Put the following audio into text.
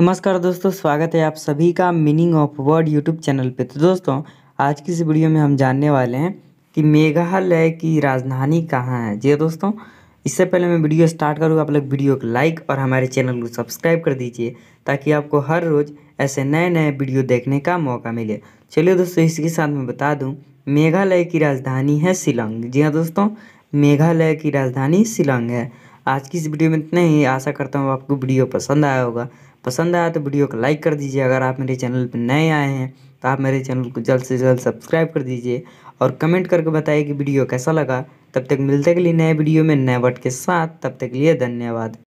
नमस्कार दोस्तों स्वागत है आप सभी का meaning of word YouTube channel पे तो दोस्तों आज की इस वीडियो में हम जानने वाले हैं कि मेघालय की राजधानी कहाँ है जी दोस्तों इससे पहले मैं वीडियो स्टार्ट करूँगा आप लोग वीडियो को लाइक और हमारे चैनल को सब्सक्राइब कर दीजिए ताकि आपको हर रोज़ ऐसे नए नए वीडियो देखने का मौका मिले चलिए दोस्तों इसके साथ मैं बता दूँ मेघालय की राजधानी है शिलोंग जी हाँ दोस्तों मेघालय की राजधानी शिलोंग है आज की इस वीडियो में इतना ही आशा करता हूँ आपको वीडियो पसंद आया होगा पसंद आया तो वीडियो को लाइक कर दीजिए अगर आप मेरे चैनल पर नए आए हैं तो आप मेरे चैनल को जल्द से जल्द सब्सक्राइब कर दीजिए और कमेंट करके बताइए कि वीडियो कैसा लगा तब तक मिलते के लिए नए वीडियो में नए वर्ड के साथ तब तक लिए धन्यवाद